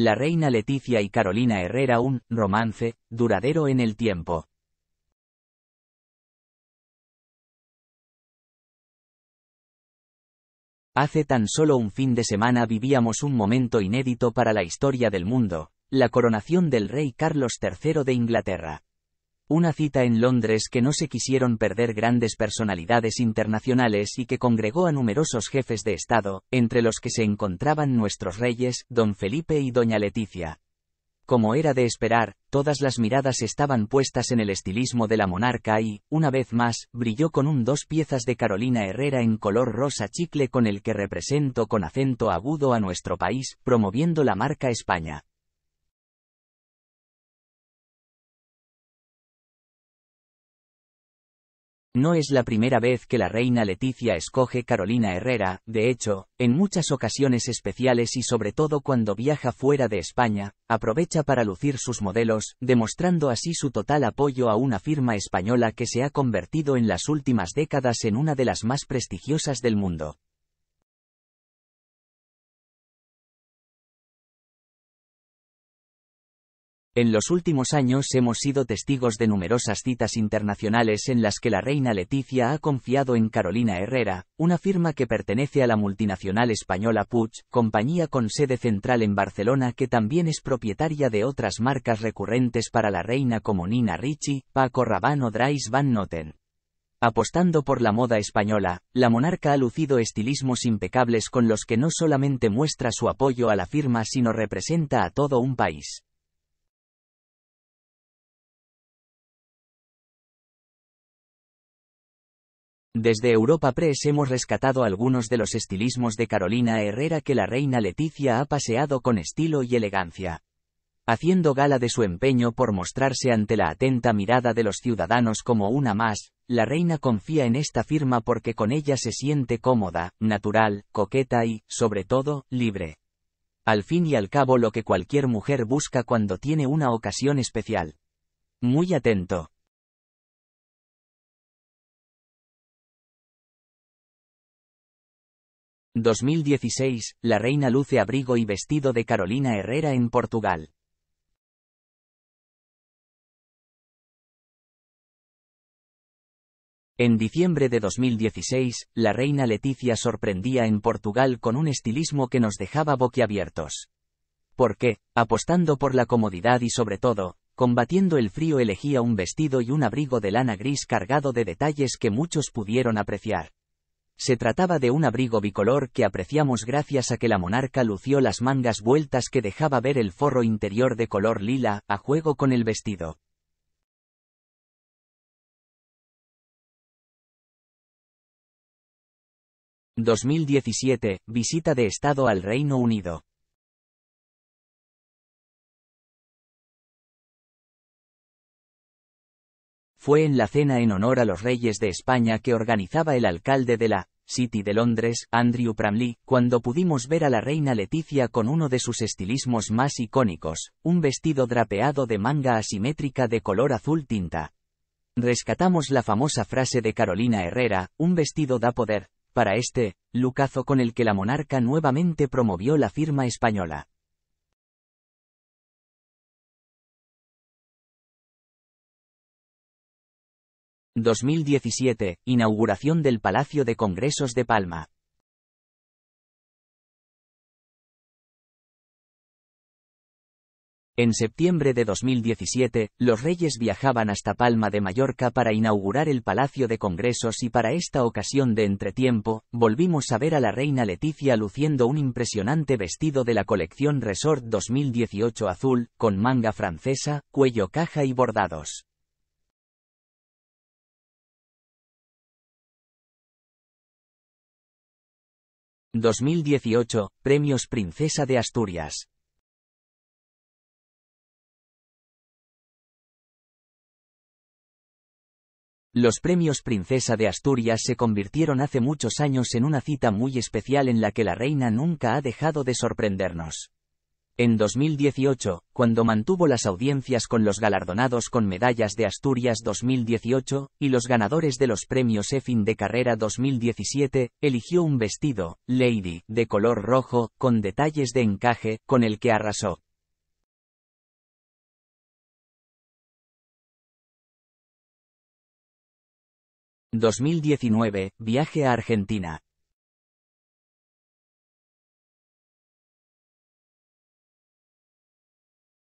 La reina Leticia y Carolina Herrera un romance duradero en el tiempo. Hace tan solo un fin de semana vivíamos un momento inédito para la historia del mundo, la coronación del rey Carlos III de Inglaterra una cita en Londres que no se quisieron perder grandes personalidades internacionales y que congregó a numerosos jefes de Estado, entre los que se encontraban nuestros reyes, don Felipe y doña Leticia. Como era de esperar, todas las miradas estaban puestas en el estilismo de la monarca y, una vez más, brilló con un dos piezas de Carolina Herrera en color rosa chicle con el que represento con acento agudo a nuestro país, promoviendo la marca España. No es la primera vez que la reina Leticia escoge Carolina Herrera, de hecho, en muchas ocasiones especiales y sobre todo cuando viaja fuera de España, aprovecha para lucir sus modelos, demostrando así su total apoyo a una firma española que se ha convertido en las últimas décadas en una de las más prestigiosas del mundo. En los últimos años hemos sido testigos de numerosas citas internacionales en las que la reina Leticia ha confiado en Carolina Herrera, una firma que pertenece a la multinacional española Puch, compañía con sede central en Barcelona que también es propietaria de otras marcas recurrentes para la reina como Nina Ricci, Paco Rabanne o Dries Van Noten. Apostando por la moda española, la monarca ha lucido estilismos impecables con los que no solamente muestra su apoyo a la firma sino representa a todo un país. Desde Europa Press hemos rescatado algunos de los estilismos de Carolina Herrera que la reina Leticia ha paseado con estilo y elegancia. Haciendo gala de su empeño por mostrarse ante la atenta mirada de los ciudadanos como una más, la reina confía en esta firma porque con ella se siente cómoda, natural, coqueta y, sobre todo, libre. Al fin y al cabo lo que cualquier mujer busca cuando tiene una ocasión especial. Muy atento. 2016, la reina luce abrigo y vestido de Carolina Herrera en Portugal. En diciembre de 2016, la reina Leticia sorprendía en Portugal con un estilismo que nos dejaba boquiabiertos. Porque, apostando por la comodidad y sobre todo, combatiendo el frío elegía un vestido y un abrigo de lana gris cargado de detalles que muchos pudieron apreciar. Se trataba de un abrigo bicolor que apreciamos gracias a que la monarca lució las mangas vueltas que dejaba ver el forro interior de color lila, a juego con el vestido. ...2017, visita de Estado al Reino Unido. fue en la cena en honor a los reyes de España que organizaba el alcalde de la City de Londres, Andrew Pramley, cuando pudimos ver a la reina Leticia con uno de sus estilismos más icónicos, un vestido drapeado de manga asimétrica de color azul tinta. Rescatamos la famosa frase de Carolina Herrera, un vestido da poder, para este, lucazo con el que la monarca nuevamente promovió la firma española. 2017, inauguración del Palacio de Congresos de Palma. En septiembre de 2017, los reyes viajaban hasta Palma de Mallorca para inaugurar el Palacio de Congresos y para esta ocasión de entretiempo, volvimos a ver a la reina Leticia luciendo un impresionante vestido de la colección Resort 2018 azul, con manga francesa, cuello caja y bordados. 2018, Premios Princesa de Asturias. Los premios Princesa de Asturias se convirtieron hace muchos años en una cita muy especial en la que la reina nunca ha dejado de sorprendernos. En 2018, cuando mantuvo las audiencias con los galardonados con medallas de Asturias 2018, y los ganadores de los premios EFIN de carrera 2017, eligió un vestido, Lady, de color rojo, con detalles de encaje, con el que arrasó. ...2019, viaje a Argentina,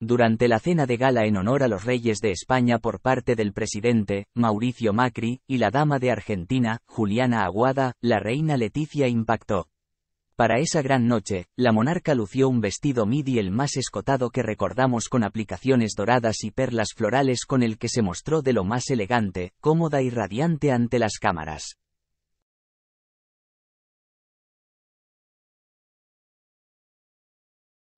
Durante la cena de gala en honor a los reyes de España por parte del presidente, Mauricio Macri, y la dama de Argentina, Juliana Aguada, la reina Leticia impactó. Para esa gran noche, la monarca lució un vestido midi el más escotado que recordamos con aplicaciones doradas y perlas florales con el que se mostró de lo más elegante, cómoda y radiante ante las cámaras.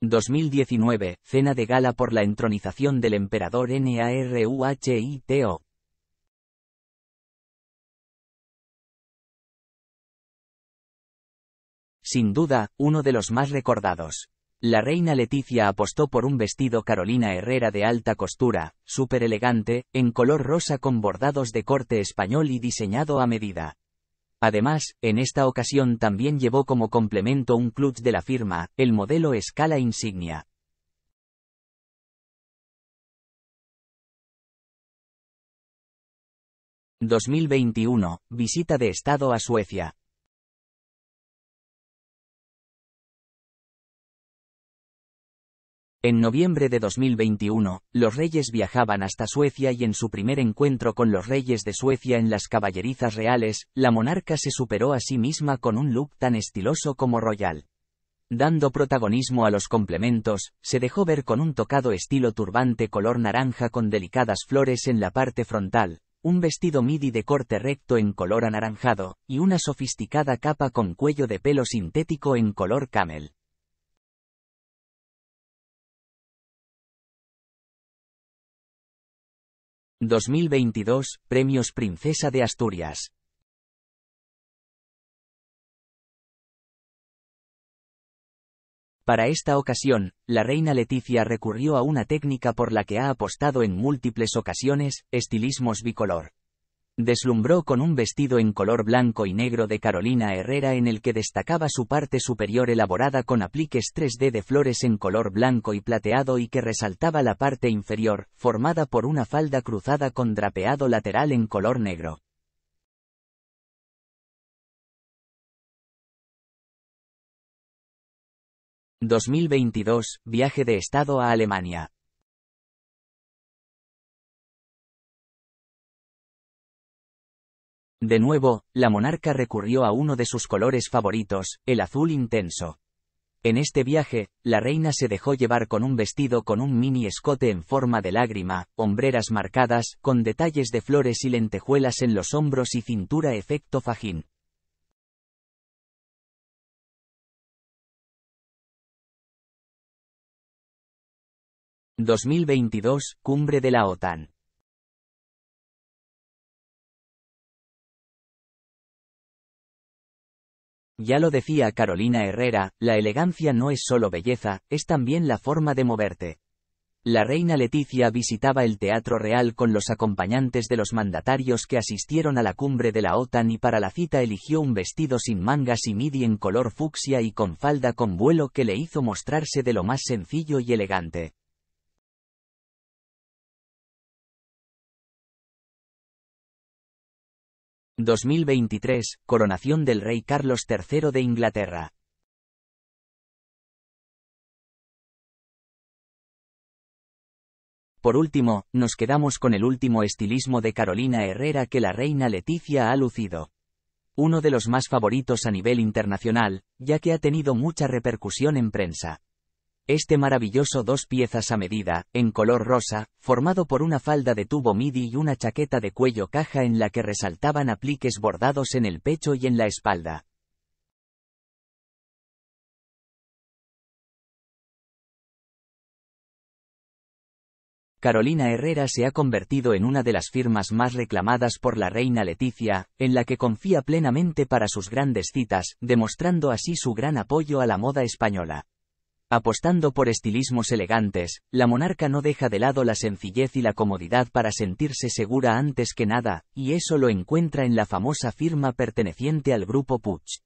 2019, cena de gala por la entronización del emperador Naruhito. Sin duda, uno de los más recordados. La reina Leticia apostó por un vestido Carolina Herrera de alta costura, súper elegante, en color rosa con bordados de corte español y diseñado a medida. Además, en esta ocasión también llevó como complemento un clutch de la firma, el modelo Scala Insignia. ...2021, visita de Estado a Suecia. En noviembre de 2021, los reyes viajaban hasta Suecia y en su primer encuentro con los reyes de Suecia en las caballerizas reales, la monarca se superó a sí misma con un look tan estiloso como royal. Dando protagonismo a los complementos, se dejó ver con un tocado estilo turbante color naranja con delicadas flores en la parte frontal, un vestido midi de corte recto en color anaranjado, y una sofisticada capa con cuello de pelo sintético en color camel. 2022, Premios Princesa de Asturias. Para esta ocasión, la reina Leticia recurrió a una técnica por la que ha apostado en múltiples ocasiones, estilismos bicolor deslumbró con un vestido en color blanco y negro de Carolina Herrera en el que destacaba su parte superior elaborada con apliques 3D de flores en color blanco y plateado y que resaltaba la parte inferior, formada por una falda cruzada con drapeado lateral en color negro. ...2022, viaje de Estado a Alemania. De nuevo, la monarca recurrió a uno de sus colores favoritos, el azul intenso. En este viaje, la reina se dejó llevar con un vestido con un mini escote en forma de lágrima, hombreras marcadas, con detalles de flores y lentejuelas en los hombros y cintura efecto fajín. ...2022, Cumbre de la OTAN Ya lo decía Carolina Herrera, la elegancia no es solo belleza, es también la forma de moverte. La reina Leticia visitaba el Teatro Real con los acompañantes de los mandatarios que asistieron a la cumbre de la OTAN y para la cita eligió un vestido sin mangas y midi en color fucsia y con falda con vuelo que le hizo mostrarse de lo más sencillo y elegante. 2023, coronación del rey Carlos III de Inglaterra. Por último, nos quedamos con el último estilismo de Carolina Herrera que la reina Leticia ha lucido. Uno de los más favoritos a nivel internacional, ya que ha tenido mucha repercusión en prensa. Este maravilloso dos piezas a medida, en color rosa, formado por una falda de tubo midi y una chaqueta de cuello caja en la que resaltaban apliques bordados en el pecho y en la espalda. Carolina Herrera se ha convertido en una de las firmas más reclamadas por la reina Leticia, en la que confía plenamente para sus grandes citas, demostrando así su gran apoyo a la moda española. Apostando por estilismos elegantes, la monarca no deja de lado la sencillez y la comodidad para sentirse segura antes que nada, y eso lo encuentra en la famosa firma perteneciente al grupo Puch.